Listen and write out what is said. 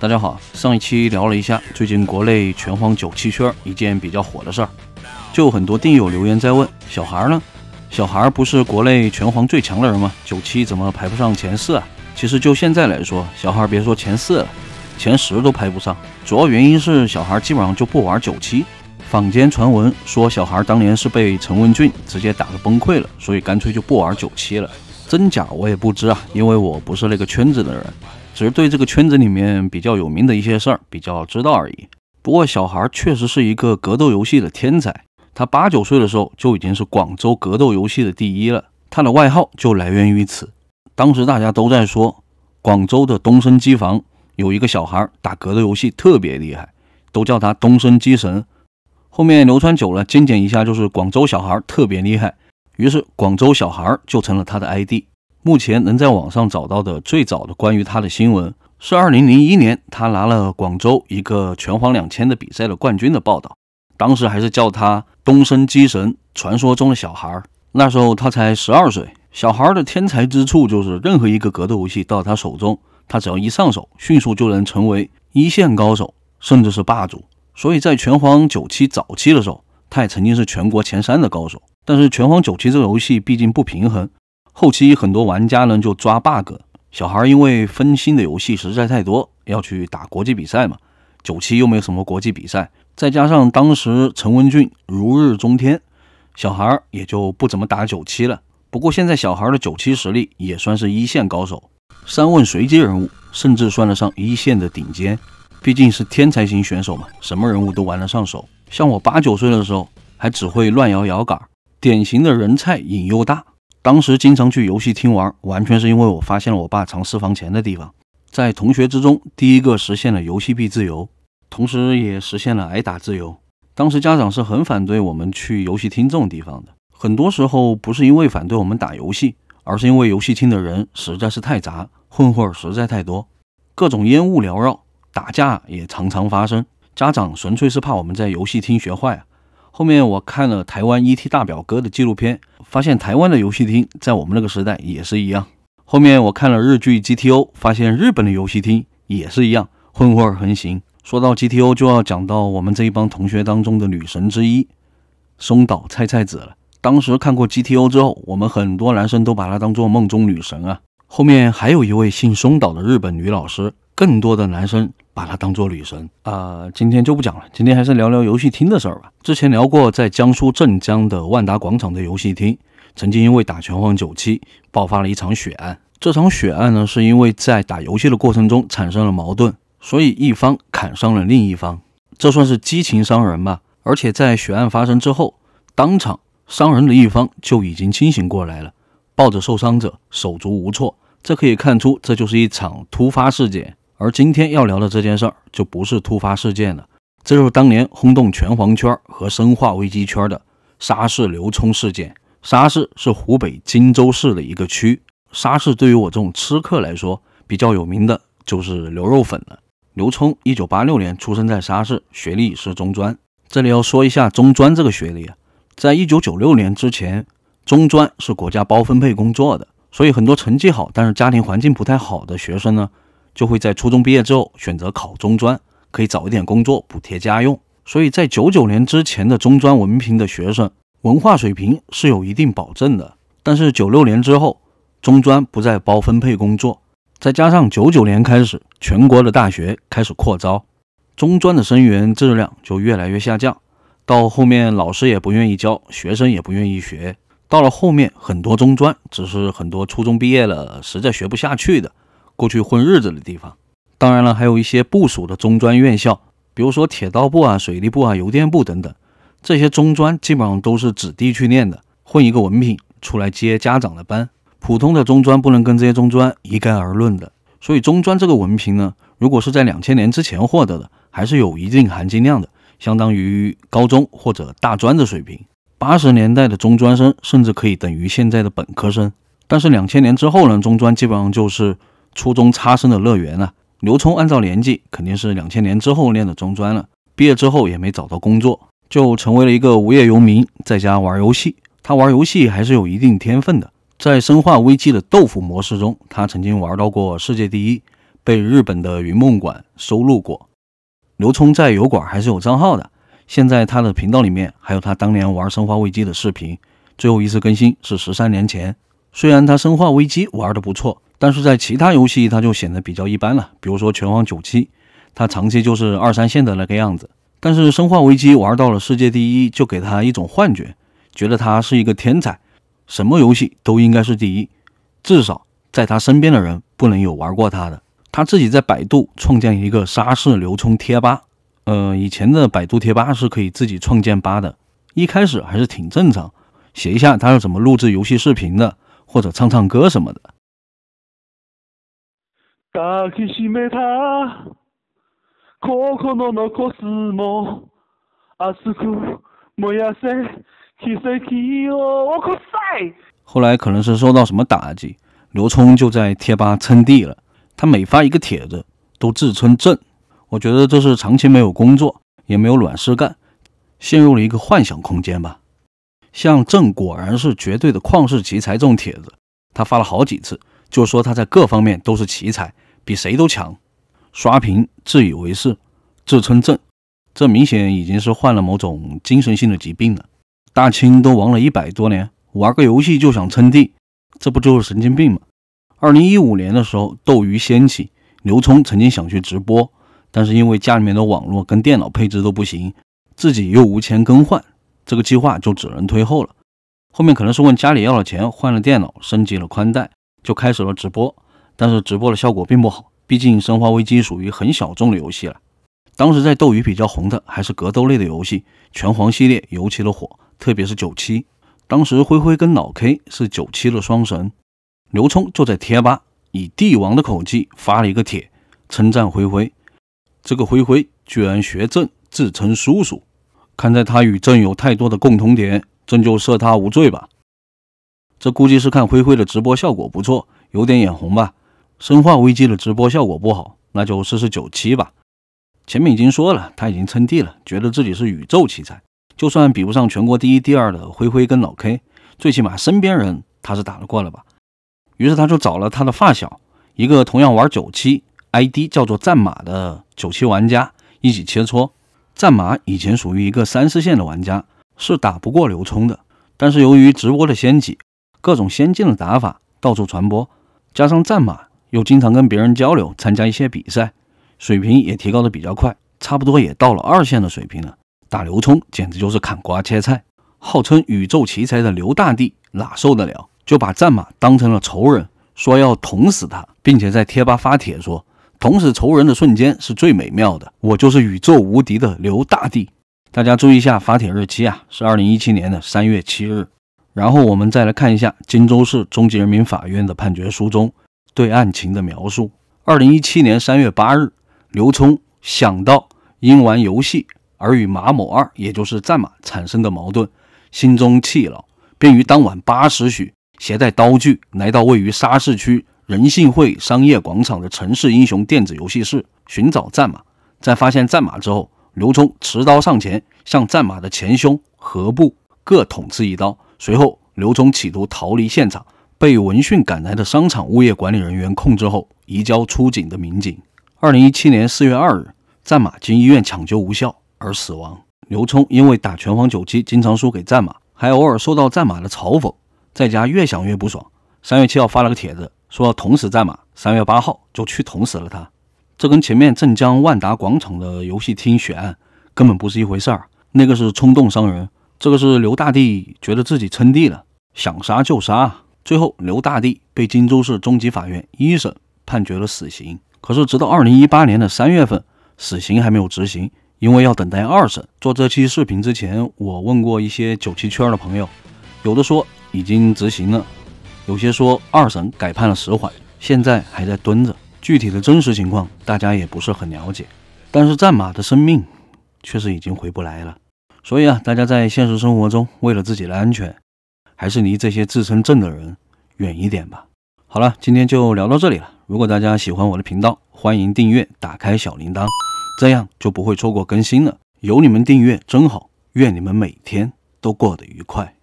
大家好，上一期聊了一下最近国内拳皇九七圈一件比较火的事儿，就很多电友留言在问小孩儿呢，小孩儿不是国内拳皇最强的人吗？九七怎么排不上前四啊？其实就现在来说，小孩儿别说前四了，前十都排不上。主要原因是小孩儿基本上就不玩九七，坊间传闻说小孩当年是被陈文俊直接打的崩溃了，所以干脆就不玩九七了。真假我也不知啊，因为我不是那个圈子的人。只是对这个圈子里面比较有名的一些事儿比较知道而已。不过小孩确实是一个格斗游戏的天才，他八九岁的时候就已经是广州格斗游戏的第一了，他的外号就来源于此。当时大家都在说，广州的东升机房有一个小孩打格斗游戏特别厉害，都叫他东升机神。后面流传久了，精简一下就是广州小孩特别厉害，于是广州小孩就成了他的 ID。目前能在网上找到的最早的关于他的新闻是二零零一年，他拿了广州一个拳皇两千的比赛的冠军的报道。当时还是叫他东升机神，传说中的小孩儿。那时候他才十二岁。小孩的天才之处就是任何一个格斗游戏到他手中，他只要一上手，迅速就能成为一线高手，甚至是霸主。所以在拳皇九七早期的时候，他也曾经是全国前三的高手。但是拳皇九七这个游戏毕竟不平衡。后期很多玩家呢就抓 bug，小孩因为分心的游戏实在太多，要去打国际比赛嘛。九七又没有什么国际比赛，再加上当时陈文俊如日中天，小孩也就不怎么打九七了。不过现在小孩的九七实力也算是一线高手，三问随机人物甚至算得上一线的顶尖，毕竟是天才型选手嘛，什么人物都玩得上手。像我八九岁的时候还只会乱摇摇杆，典型的人菜瘾又大。当时经常去游戏厅玩，完全是因为我发现了我爸藏私房钱的地方。在同学之中，第一个实现了游戏币自由，同时也实现了挨打自由。当时家长是很反对我们去游戏厅这种地方的。很多时候不是因为反对我们打游戏，而是因为游戏厅的人实在是太杂，混混实在太多，各种烟雾缭绕，打架也常常发生。家长纯粹是怕我们在游戏厅学坏啊。后面我看了台湾 ET 大表哥的纪录片，发现台湾的游戏厅在我们那个时代也是一样。后面我看了日剧 GTO，发现日本的游戏厅也是一样，混混横行。说到 GTO，就要讲到我们这一帮同学当中的女神之一松岛菜菜子了。当时看过 GTO 之后，我们很多男生都把她当做梦中女神啊。后面还有一位姓松岛的日本女老师，更多的男生。把她当做女神啊，今天就不讲了。今天还是聊聊游戏厅的事儿吧。之前聊过，在江苏镇江的万达广场的游戏厅，曾经因为打拳皇九七爆发了一场血案。这场血案呢，是因为在打游戏的过程中产生了矛盾，所以一方砍伤了另一方。这算是激情伤人吧？而且在血案发生之后，当场伤人的一方就已经清醒过来了，抱着受伤者，手足无措。这可以看出，这就是一场突发事件。而今天要聊的这件事儿就不是突发事件了，这就是当年轰动拳皇圈和生化危机圈的沙市刘冲事件。沙市是湖北荆州市的一个区，沙市对于我这种吃客来说比较有名的就是牛肉粉了。刘冲一九八六年出生在沙市，学历是中专。这里要说一下中专这个学历啊，在一九九六年之前，中专是国家包分配工作的，所以很多成绩好但是家庭环境不太好的学生呢。就会在初中毕业之后选择考中专，可以早一点工作补贴家用。所以在九九年之前的中专文凭的学生，文化水平是有一定保证的。但是九六年之后，中专不再包分配工作，再加上九九年开始全国的大学开始扩招，中专的生源质量就越来越下降。到后面老师也不愿意教，学生也不愿意学。到了后面，很多中专只是很多初中毕业了实在学不下去的。过去混日子的地方，当然了，还有一些部署的中专院校，比如说铁道部啊、水利部啊、邮电部等等，这些中专基本上都是子弟去念的，混一个文凭出来接家长的班。普通的中专不能跟这些中专一概而论的，所以中专这个文凭呢，如果是在两千年之前获得的，还是有一定含金量的，相当于高中或者大专的水平。八十年代的中专生甚至可以等于现在的本科生，但是两千年之后呢，中专基本上就是。初中差生的乐园啊！刘聪按照年纪，肯定是两千年之后念的中专了。毕业之后也没找到工作，就成为了一个无业游民，在家玩游戏。他玩游戏还是有一定天分的，在《生化危机》的豆腐模式中，他曾经玩到过世界第一，被日本的云梦馆收录过。刘聪在油管还是有账号的，现在他的频道里面还有他当年玩《生化危机》的视频。最后一次更新是十三年前，虽然他《生化危机》玩的不错。但是在其他游戏，它就显得比较一般了。比如说《拳皇九七》，它长期就是二三线的那个样子。但是《生化危机》玩到了世界第一，就给他一种幻觉，觉得他是一个天才，什么游戏都应该是第一。至少在他身边的人不能有玩过他的。他自己在百度创建一个沙市流冲贴吧，呃，以前的百度贴吧是可以自己创建吧的。一开始还是挺正常，写一下他是怎么录制游戏视频的，或者唱唱歌什么的。后来可能是受到什么打击，刘聪就在贴吧称帝了。他每发一个帖子都自称朕，我觉得这是长期没有工作，也没有卵事干，陷入了一个幻想空间吧。像朕果然是绝对的旷世奇才这种帖子，他发了好几次。就说他在各方面都是奇才，比谁都强，刷屏、自以为是、自称朕，这明显已经是患了某种精神性的疾病了。大清都亡了一百多年，玩个游戏就想称帝，这不就是神经病吗？二零一五年的时候，斗鱼掀起，刘聪曾经想去直播，但是因为家里面的网络跟电脑配置都不行，自己又无钱更换，这个计划就只能推后了。后面可能是问家里要了钱，换了电脑，升级了宽带。就开始了直播，但是直播的效果并不好，毕竟《生化危机》属于很小众的游戏了。当时在斗鱼比较红的还是格斗类的游戏，拳皇系列尤其的火，特别是九七。当时灰灰跟老 K 是九七的双神，刘冲就在贴吧以帝王的口气发了一个帖，称赞灰灰。这个灰灰居然学朕自称叔叔，看在他与朕有太多的共同点，朕就赦他无罪吧。这估计是看灰灰的直播效果不错，有点眼红吧。生化危机的直播效果不好，那就试试九七吧。前面已经说了，他已经称帝了，觉得自己是宇宙奇才，就算比不上全国第一、第二的灰灰跟老 K，最起码身边人他是打得过了吧。于是他就找了他的发小，一个同样玩九七，ID 叫做战马的九七玩家一起切磋。战马以前属于一个三四线的玩家，是打不过刘冲的，但是由于直播的先机。各种先进的打法到处传播，加上战马又经常跟别人交流，参加一些比赛，水平也提高的比较快，差不多也到了二线的水平了。打刘冲简直就是砍瓜切菜。号称宇宙奇才的刘大帝哪受得了？就把战马当成了仇人，说要捅死他，并且在贴吧发帖说：“捅死仇人的瞬间是最美妙的，我就是宇宙无敌的刘大帝。”大家注意一下发帖日期啊，是二零一七年的三月七日。然后我们再来看一下荆州市中级人民法院的判决书中对案情的描述。二零一七年三月八日，刘冲想到因玩游戏而与马某二，也就是战马产生的矛盾，心中气恼，便于当晚八时许携带刀具来到位于沙市区人信汇商业广场的城市英雄电子游戏室寻找战马。在发现战马之后，刘冲持刀上前向战马的前胸、颌部各捅刺一刀。随后，刘冲企图逃离现场，被闻讯赶来的商场物业管理人员控制后，移交出警的民警。二零一七年四月二日，战马经医院抢救无效而死亡。刘冲因为打拳皇九七经常输给战马，还偶尔受到战马的嘲讽，在家越想越不爽。三月七号发了个帖子，说要捅死战马。三月八号就去捅死了他。这跟前面镇江万达广场的游戏厅血案根本不是一回事儿，那个是冲动伤人。这个是刘大帝觉得自己称帝了，想杀就杀。最后，刘大帝被荆州市中级法院一审判决了死刑。可是，直到二零一八年的三月份，死刑还没有执行，因为要等待二审。做这期视频之前，我问过一些九七圈的朋友，有的说已经执行了，有些说二审改判了十缓，现在还在蹲着。具体的真实情况，大家也不是很了解。但是，战马的生命却是已经回不来了。所以啊，大家在现实生活中，为了自己的安全，还是离这些自称正的人远一点吧。好了，今天就聊到这里了。如果大家喜欢我的频道，欢迎订阅，打开小铃铛，这样就不会错过更新了。有你们订阅真好，愿你们每天都过得愉快。